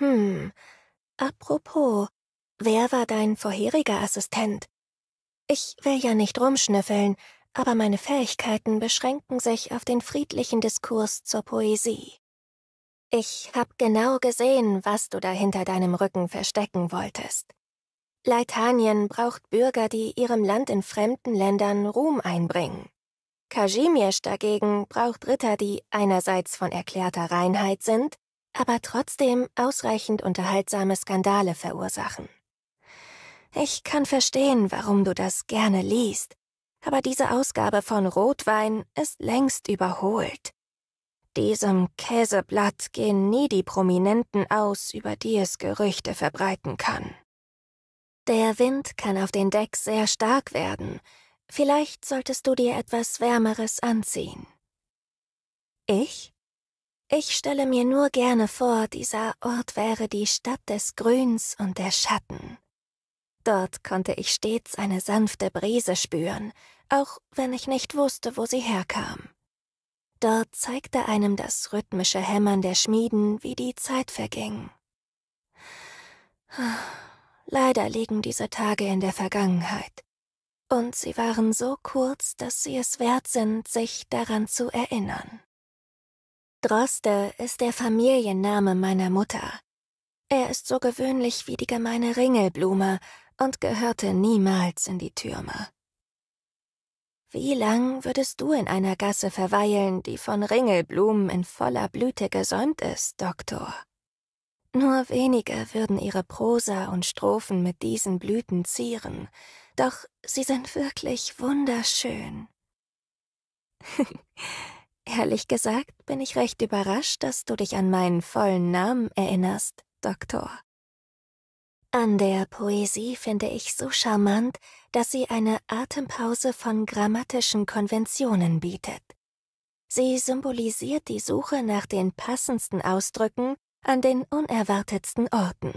Hm, apropos, wer war dein vorheriger Assistent? Ich will ja nicht rumschnüffeln, aber meine Fähigkeiten beschränken sich auf den friedlichen Diskurs zur Poesie. Ich hab genau gesehen, was du da hinter deinem Rücken verstecken wolltest. Leitanien braucht Bürger, die ihrem Land in fremden Ländern Ruhm einbringen. Kajimirsch dagegen braucht Ritter, die einerseits von erklärter Reinheit sind aber trotzdem ausreichend unterhaltsame Skandale verursachen. Ich kann verstehen, warum du das gerne liest, aber diese Ausgabe von Rotwein ist längst überholt. Diesem Käseblatt gehen nie die Prominenten aus, über die es Gerüchte verbreiten kann. Der Wind kann auf den Deck sehr stark werden. Vielleicht solltest du dir etwas Wärmeres anziehen. Ich? Ich stelle mir nur gerne vor, dieser Ort wäre die Stadt des Grüns und der Schatten. Dort konnte ich stets eine sanfte Brise spüren, auch wenn ich nicht wusste, wo sie herkam. Dort zeigte einem das rhythmische Hämmern der Schmieden, wie die Zeit verging. Leider liegen diese Tage in der Vergangenheit, und sie waren so kurz, dass sie es wert sind, sich daran zu erinnern. Droste ist der Familienname meiner Mutter. Er ist so gewöhnlich wie die gemeine Ringelblume und gehörte niemals in die Türme. Wie lang würdest du in einer Gasse verweilen, die von Ringelblumen in voller Blüte gesäumt ist, Doktor? Nur wenige würden ihre Prosa und Strophen mit diesen Blüten zieren, doch sie sind wirklich wunderschön. Ehrlich gesagt bin ich recht überrascht, dass du dich an meinen vollen Namen erinnerst, Doktor. An der Poesie finde ich so charmant, dass sie eine Atempause von grammatischen Konventionen bietet. Sie symbolisiert die Suche nach den passendsten Ausdrücken an den unerwartetsten Orten.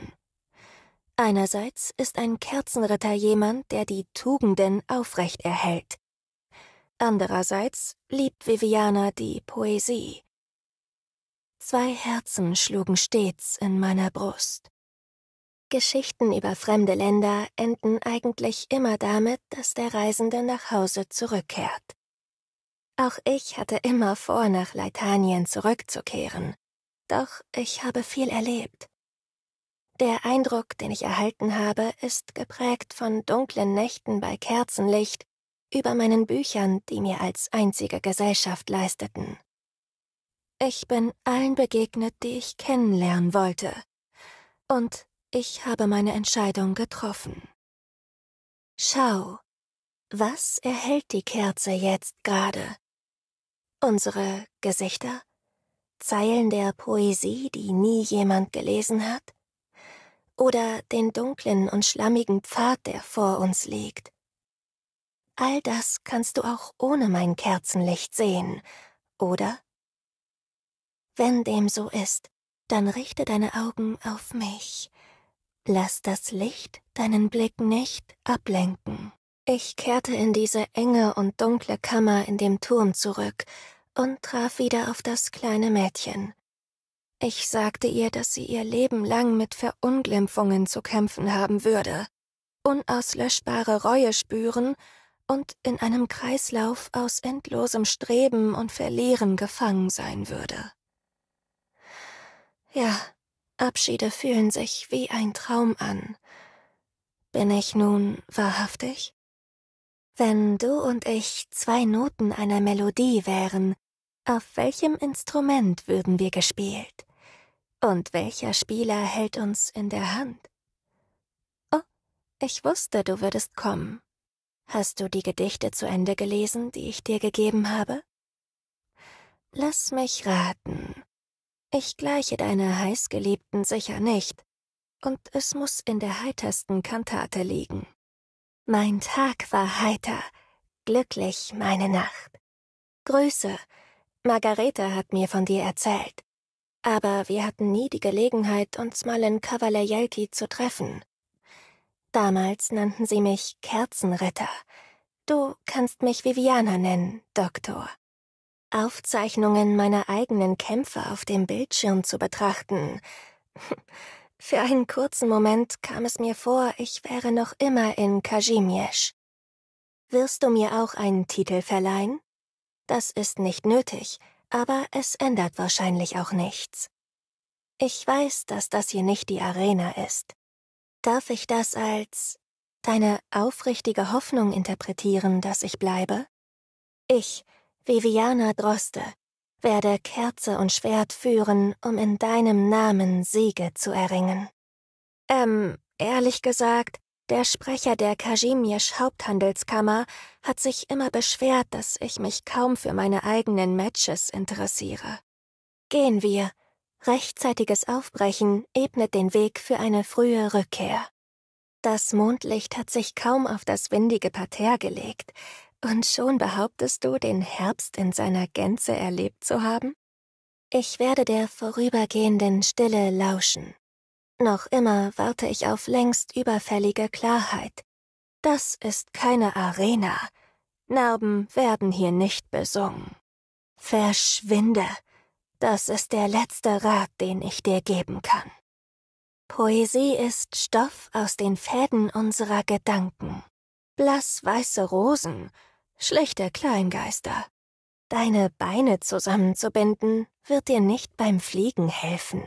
Einerseits ist ein Kerzenritter jemand, der die Tugenden aufrecht erhält. Andererseits liebt Viviana die Poesie. Zwei Herzen schlugen stets in meiner Brust. Geschichten über fremde Länder enden eigentlich immer damit, dass der Reisende nach Hause zurückkehrt. Auch ich hatte immer vor, nach Leitanien zurückzukehren. Doch ich habe viel erlebt. Der Eindruck, den ich erhalten habe, ist geprägt von dunklen Nächten bei Kerzenlicht über meinen Büchern, die mir als einzige Gesellschaft leisteten. Ich bin allen begegnet, die ich kennenlernen wollte. Und ich habe meine Entscheidung getroffen. Schau, was erhält die Kerze jetzt gerade? Unsere Gesichter? Zeilen der Poesie, die nie jemand gelesen hat? Oder den dunklen und schlammigen Pfad, der vor uns liegt? All das kannst du auch ohne mein Kerzenlicht sehen, oder? Wenn dem so ist, dann richte deine Augen auf mich. Lass das Licht deinen Blick nicht ablenken. Ich kehrte in diese enge und dunkle Kammer in dem Turm zurück und traf wieder auf das kleine Mädchen. Ich sagte ihr, dass sie ihr Leben lang mit Verunglimpfungen zu kämpfen haben würde, unauslöschbare Reue spüren und in einem Kreislauf aus endlosem Streben und Verlieren gefangen sein würde. Ja, Abschiede fühlen sich wie ein Traum an. Bin ich nun wahrhaftig? Wenn du und ich zwei Noten einer Melodie wären, auf welchem Instrument würden wir gespielt? Und welcher Spieler hält uns in der Hand? Oh, ich wusste, du würdest kommen. Hast du die Gedichte zu Ende gelesen, die ich dir gegeben habe? Lass mich raten. Ich gleiche deiner Heißgeliebten sicher nicht, und es muss in der heitersten Kantate liegen. Mein Tag war heiter, glücklich meine Nacht. Grüße, Margarete hat mir von dir erzählt. Aber wir hatten nie die Gelegenheit, uns mal in Kawalejelki zu treffen. Damals nannten sie mich Kerzenritter. Du kannst mich Viviana nennen, Doktor. Aufzeichnungen meiner eigenen Kämpfe auf dem Bildschirm zu betrachten. Für einen kurzen Moment kam es mir vor, ich wäre noch immer in Kazimierz. Wirst du mir auch einen Titel verleihen? Das ist nicht nötig, aber es ändert wahrscheinlich auch nichts. Ich weiß, dass das hier nicht die Arena ist. Darf ich das als deine aufrichtige Hoffnung interpretieren, dass ich bleibe? Ich, Viviana Droste, werde Kerze und Schwert führen, um in deinem Namen Siege zu erringen. Ähm, ehrlich gesagt, der Sprecher der Kazimiersch Haupthandelskammer hat sich immer beschwert, dass ich mich kaum für meine eigenen Matches interessiere. Gehen wir, Rechtzeitiges Aufbrechen ebnet den Weg für eine frühe Rückkehr. Das Mondlicht hat sich kaum auf das windige Parterre gelegt, und schon behauptest du, den Herbst in seiner Gänze erlebt zu haben? Ich werde der vorübergehenden Stille lauschen. Noch immer warte ich auf längst überfällige Klarheit. Das ist keine Arena. Narben werden hier nicht besungen. Verschwinde, das ist der letzte Rat, den ich dir geben kann. Poesie ist Stoff aus den Fäden unserer Gedanken. Blassweiße Rosen, schlechte Kleingeister. Deine Beine zusammenzubinden, wird dir nicht beim Fliegen helfen.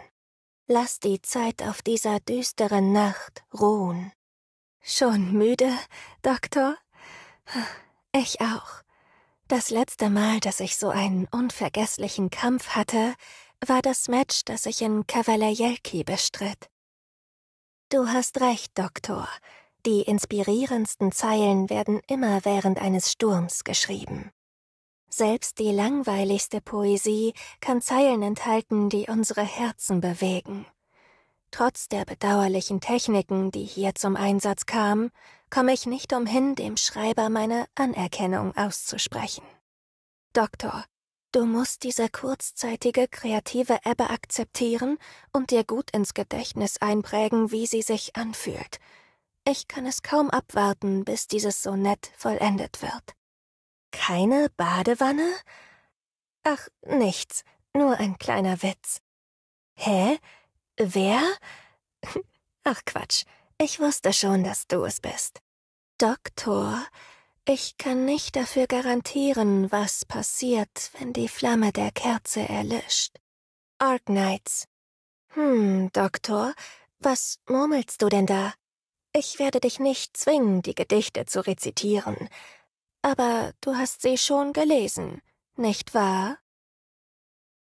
Lass die Zeit auf dieser düsteren Nacht ruhen. Schon müde, Doktor? Ich auch. Das letzte Mal, dass ich so einen unvergesslichen Kampf hatte, war das Match, das ich in Kawalajelki bestritt. Du hast recht, Doktor. Die inspirierendsten Zeilen werden immer während eines Sturms geschrieben. Selbst die langweiligste Poesie kann Zeilen enthalten, die unsere Herzen bewegen. Trotz der bedauerlichen Techniken, die hier zum Einsatz kamen, komme ich nicht umhin, dem Schreiber meine Anerkennung auszusprechen. Doktor, du musst diese kurzzeitige kreative Ebbe akzeptieren und dir gut ins Gedächtnis einprägen, wie sie sich anfühlt. Ich kann es kaum abwarten, bis dieses Sonett vollendet wird. Keine Badewanne? Ach, nichts, nur ein kleiner Witz. Hä? Wer? Ach Quatsch, ich wusste schon, dass du es bist. Doktor, ich kann nicht dafür garantieren, was passiert, wenn die Flamme der Kerze erlischt. Arknights. Hm, Doktor, was murmelst du denn da? Ich werde dich nicht zwingen, die Gedichte zu rezitieren. Aber du hast sie schon gelesen, nicht wahr?